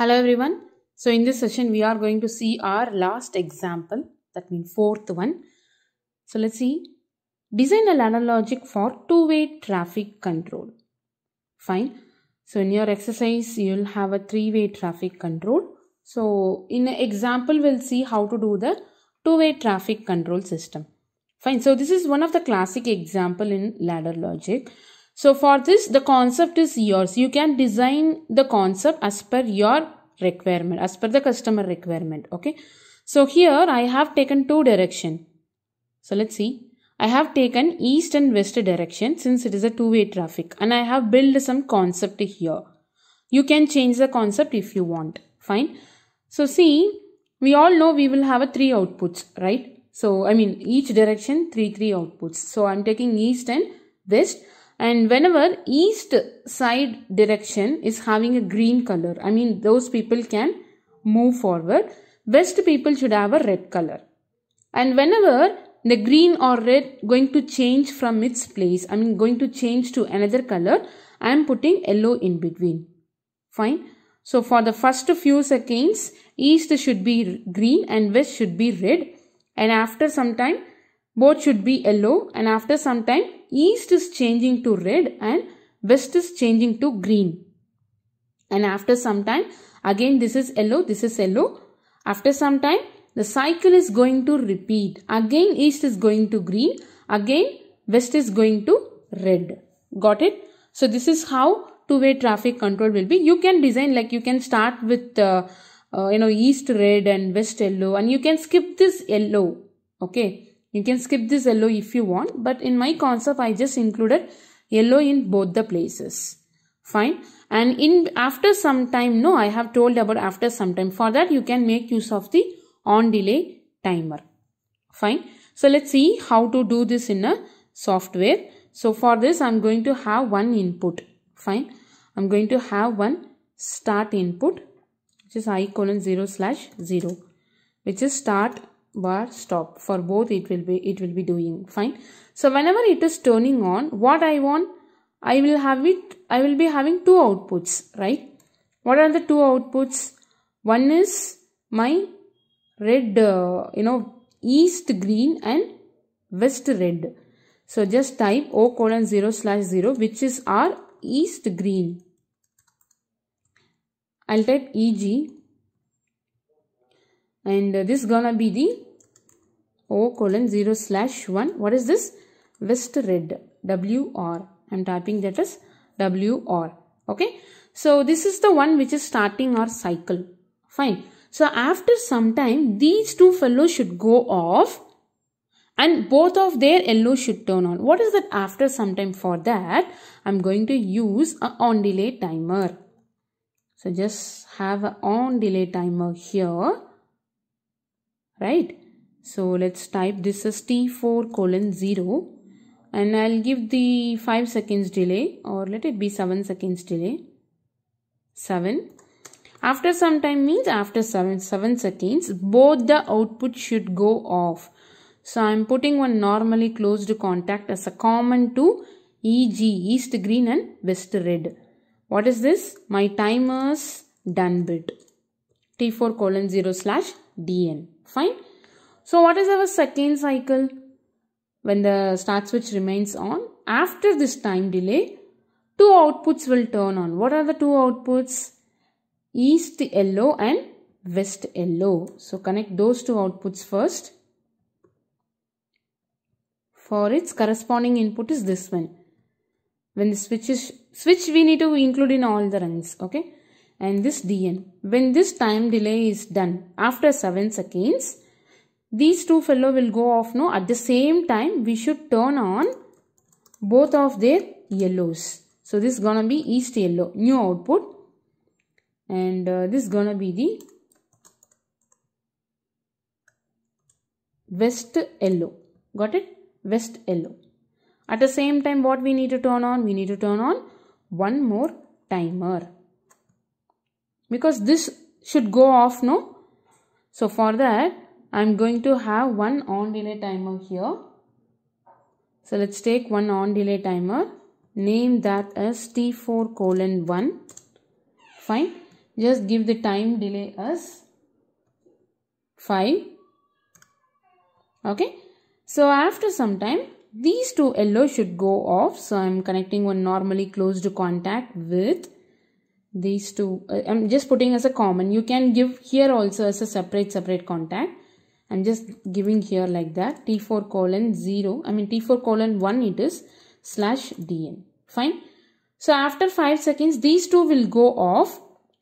Hello everyone. So in this session we are going to see our last example that means fourth one. So let's see. Design a ladder logic for two-way traffic control. Fine. So in your exercise you'll have a three-way traffic control. So in an example we'll see how to do the two-way traffic control system. Fine. So this is one of the classic example in ladder logic. So for this the concept is yours. You can design the concept as per your requirement, as per the customer requirement. Okay. So here I have taken two direction. So let's see. I have taken east and west direction since it is a two-way traffic and I have built some concept here. You can change the concept if you want. Fine. So see, we all know we will have a three outputs, right? So I mean each direction three three outputs. So I'm taking east and west and whenever east side direction is having a green color i mean those people can move forward west people should have a red color and whenever the green or red going to change from its place i mean going to change to another color i am putting yellow in between fine so for the first few seconds east should be green and west should be red and after some time both should be yellow and after some time east is changing to red and west is changing to green. And after some time, again this is yellow, this is yellow. After some time, the cycle is going to repeat. Again east is going to green, again west is going to red. Got it? So this is how two-way traffic control will be. You can design like you can start with uh, uh, you know east red and west yellow and you can skip this yellow. Okay. You can skip this yellow if you want but in my concept I just included yellow in both the places. Fine and in after some time no I have told about after some time for that you can make use of the on delay timer. Fine. So let's see how to do this in a software. So for this I'm going to have one input. Fine. I'm going to have one start input which is i colon 0 slash 0 which is start bar stop for both it will be it will be doing fine so whenever it is turning on what i want i will have it i will be having two outputs right what are the two outputs one is my red uh, you know east green and west red so just type o colon 0 slash 0 which is our east green i'll type eg and this gonna be the O colon 0 slash 1. What is this? West red WR. I'm typing that as WR. Okay. So this is the one which is starting our cycle. Fine. So after some time, these two fellows should go off and both of their yellow should turn on. What is that after some time? For that, I'm going to use a on delay timer. So just have a on delay timer here right so let's type this as t4 colon 0 and I'll give the 5 seconds delay or let it be 7 seconds delay 7 after some time means after 7 7 seconds both the output should go off so I'm putting one normally closed contact as a common to EG east green and west red what is this my timer's done bit t4 colon 0 slash dn fine so what is our second cycle when the start switch remains on after this time delay two outputs will turn on what are the two outputs east yellow and west yellow so connect those two outputs first for its corresponding input is this one when the switch is switch we need to include in all the runs okay and this dn. When this time delay is done after 7 seconds, these two fellow will go off no at the same time we should turn on both of their yellows. So this is gonna be east yellow new output and uh, this gonna be the west yellow. Got it? West yellow. At the same time what we need to turn on? We need to turn on one more timer because this should go off no so for that i'm going to have one on delay timer here so let's take one on delay timer name that as t4 colon 1 fine just give the time delay as 5 okay so after some time these two yellow should go off so i'm connecting one normally closed contact with these two uh, i'm just putting as a common you can give here also as a separate separate contact i'm just giving here like that t4 colon 0 i mean t4 colon 1 it is slash dn fine so after 5 seconds these two will go off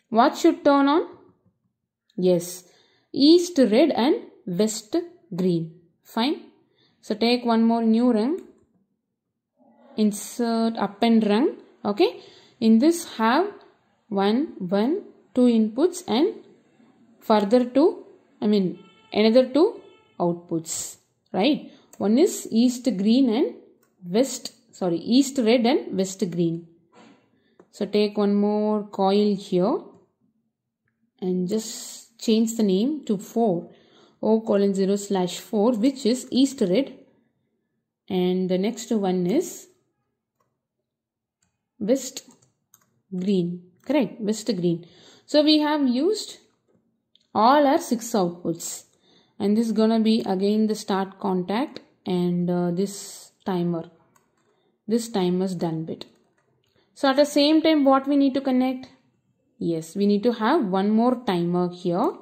what should turn on yes east red and west green fine so take one more new rung insert up and rung okay in this have one one two inputs and further two i mean another two outputs right one is east green and west sorry east red and west green so take one more coil here and just change the name to 4 o colon 0 slash 4 which is east red and the next one is west green Correct, Mr. Green. So we have used all our six outputs and this is gonna be again the start contact and uh, this timer. This timer's done bit. So at the same time what we need to connect? Yes, we need to have one more timer here.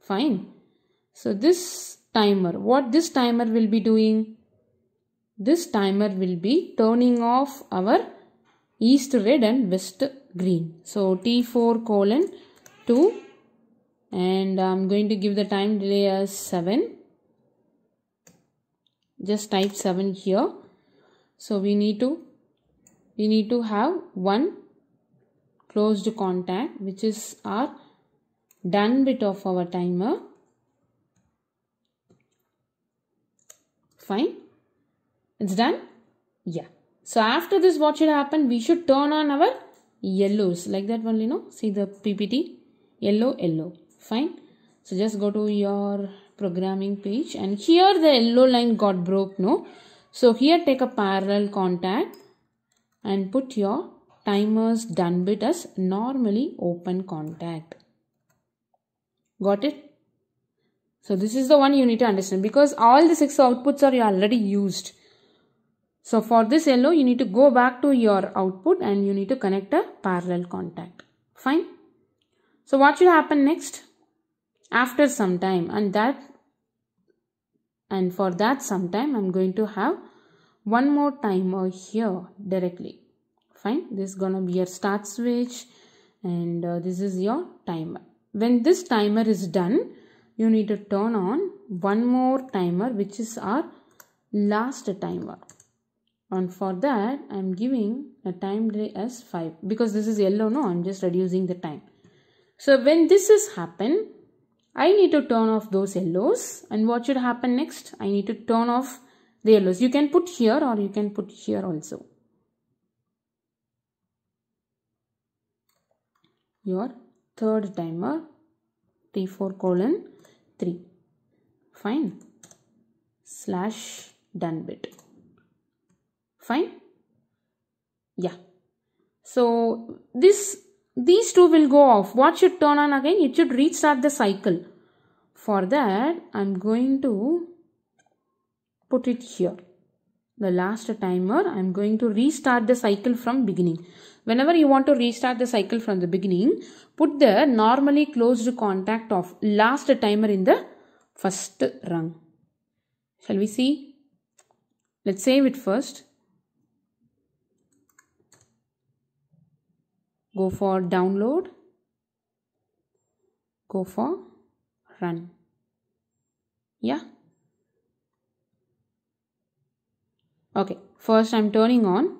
Fine. So this timer, what this timer will be doing? This timer will be turning off our east red and west green. So T4 colon 2 and I'm going to give the time delay as 7. Just type 7 here. So we need to we need to have one closed contact which is our done bit of our timer. Fine. It's done? Yeah. So after this what should happen? We should turn on our yellows like that only know, See the PPT yellow yellow fine. So just go to your programming page and here the yellow line got broke no. So here take a parallel contact and put your timers done bit as normally open contact. Got it? So this is the one you need to understand because all the six outputs are already used. So for this yellow, you need to go back to your output and you need to connect a parallel contact. Fine. So what should happen next? After some time and that and for that some time, I'm going to have one more timer here directly. Fine. This is gonna be your start switch and uh, this is your timer. When this timer is done, you need to turn on one more timer which is our last timer and for that I am giving a time delay as 5 because this is yellow no I am just reducing the time. So when this has happened I need to turn off those yellows and what should happen next? I need to turn off the yellows. You can put here or you can put here also. Your third timer T4 colon 3 fine slash done bit fine yeah so this these two will go off what should turn on again it should restart the cycle for that i'm going to put it here the last timer i'm going to restart the cycle from beginning whenever you want to restart the cycle from the beginning put the normally closed contact of last timer in the first rung shall we see let's save it first go for download go for run yeah okay first i'm turning on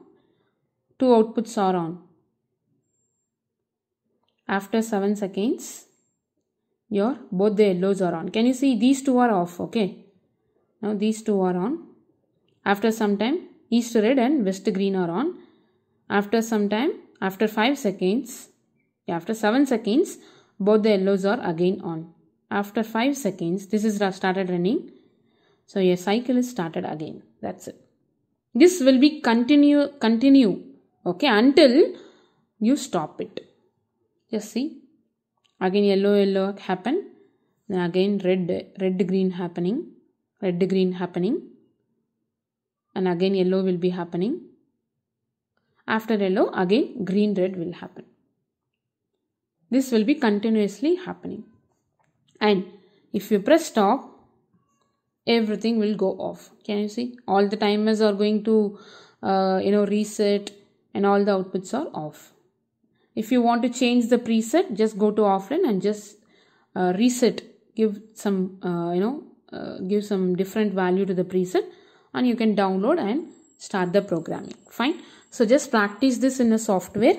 two outputs are on after 7 seconds your both the yellows are on can you see these two are off okay now these two are on after some time east red and west green are on after some time after 5 seconds, after 7 seconds, both the yellows are again on. After 5 seconds, this is started running. So your cycle is started again. That's it. This will be continue, continue, okay, until you stop it. Just see, again yellow, yellow happen. Then again red, red, green happening, red, green happening. And again yellow will be happening after yellow, again green red will happen. This will be continuously happening. And if you press stop, everything will go off. Can you see? All the timers are going to, uh, you know, reset and all the outputs are off. If you want to change the preset, just go to offline and just uh, reset. Give some, uh, you know, uh, give some different value to the preset and you can download and start the programming fine so just practice this in a software.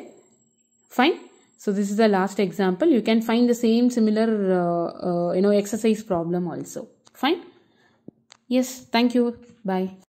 Fine. So this is the last example. You can find the same similar, uh, uh, you know, exercise problem also. Fine. Yes. Thank you. Bye.